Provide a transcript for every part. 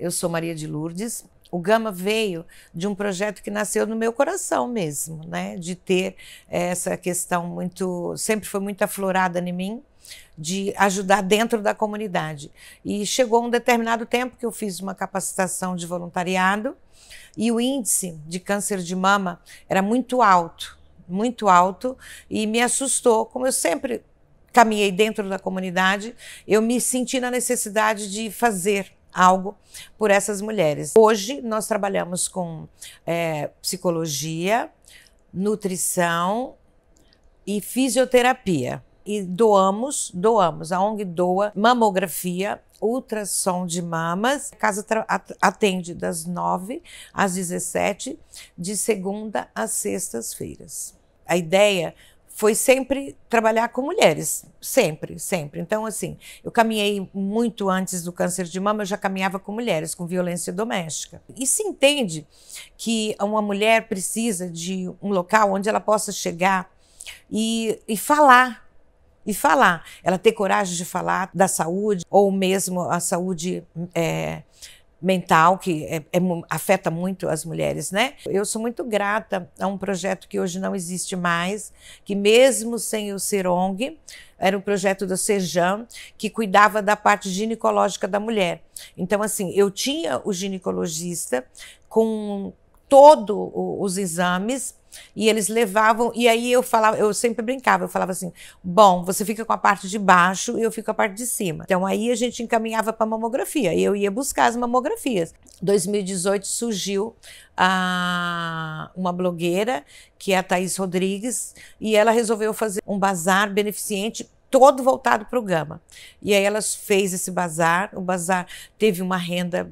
Eu sou Maria de Lourdes. O Gama veio de um projeto que nasceu no meu coração mesmo, né? De ter eh, essa questão muito. sempre foi muito aflorada em mim, de ajudar dentro da comunidade. E chegou um determinado tempo que eu fiz uma capacitação de voluntariado e o índice de câncer de mama era muito alto, muito alto, e me assustou, como eu sempre caminhei dentro da comunidade, eu me senti na necessidade de fazer algo por essas mulheres. Hoje nós trabalhamos com é, psicologia, nutrição e fisioterapia. E doamos, doamos, a ONG doa mamografia, ultrassom de mamas. A casa atende das 9 às 17, de segunda às sextas-feiras. A ideia foi sempre trabalhar com mulheres, sempre, sempre. Então, assim, eu caminhei muito antes do câncer de mama, eu já caminhava com mulheres, com violência doméstica. E se entende que uma mulher precisa de um local onde ela possa chegar e, e falar. E falar, ela ter coragem de falar da saúde, ou mesmo a saúde é, mental, que é, é, afeta muito as mulheres, né? Eu sou muito grata a um projeto que hoje não existe mais, que mesmo sem o Serong era um projeto do Sejam, que cuidava da parte ginecológica da mulher. Então, assim, eu tinha o ginecologista com todos os exames e eles levavam, e aí eu falava, eu sempre brincava, eu falava assim: "Bom, você fica com a parte de baixo e eu fico com a parte de cima". Então aí a gente encaminhava para mamografia, e eu ia buscar as mamografias. 2018 surgiu a, uma blogueira, que é a Thaís Rodrigues, e ela resolveu fazer um bazar beneficente todo voltado para o Gama. E aí ela fez esse bazar, o bazar teve uma renda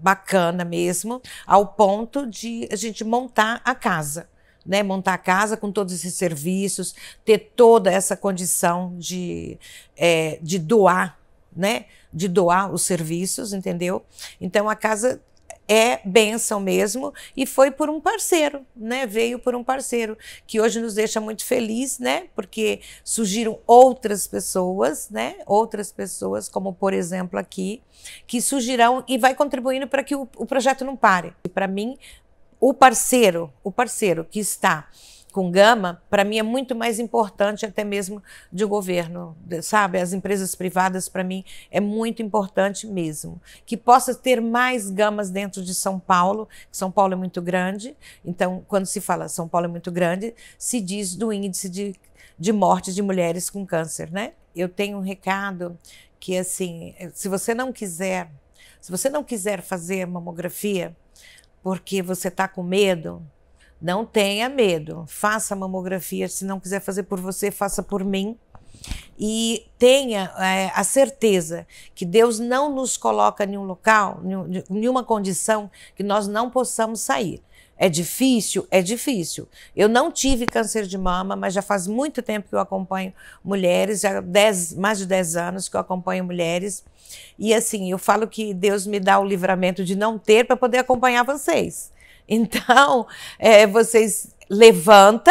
bacana mesmo, ao ponto de a gente montar a casa né, montar a casa com todos esses serviços, ter toda essa condição de, é, de doar, né, de doar os serviços, entendeu? Então a casa é benção mesmo e foi por um parceiro, né? Veio por um parceiro que hoje nos deixa muito feliz, né? Porque surgiram outras pessoas, né? Outras pessoas, como por exemplo aqui, que surgirão e vai contribuindo para que o, o, projeto não pare. E para mim, o parceiro, o parceiro que está com gama, para mim é muito mais importante até mesmo de governo, sabe? As empresas privadas para mim é muito importante mesmo, que possa ter mais gamas dentro de São Paulo, São Paulo é muito grande. Então, quando se fala São Paulo é muito grande, se diz do índice de de mortes de mulheres com câncer, né? Eu tenho um recado que assim, se você não quiser, se você não quiser fazer mamografia, porque você está com medo, não tenha medo. Faça mamografia. Se não quiser fazer por você, faça por mim e tenha é, a certeza que Deus não nos coloca em nenhum local, em nenhuma condição que nós não possamos sair. É difícil? É difícil. Eu não tive câncer de mama, mas já faz muito tempo que eu acompanho mulheres, já dez, mais de 10 anos que eu acompanho mulheres. E assim, eu falo que Deus me dá o livramento de não ter para poder acompanhar vocês. Então, é, vocês levanta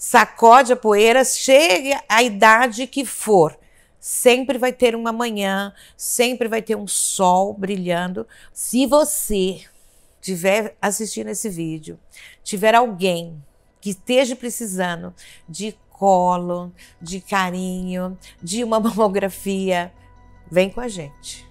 sacode a poeira, chegue à idade que for. Sempre vai ter uma manhã, sempre vai ter um sol brilhando. Se você tiver assistindo esse vídeo, tiver alguém que esteja precisando de colo, de carinho, de uma mamografia, vem com a gente.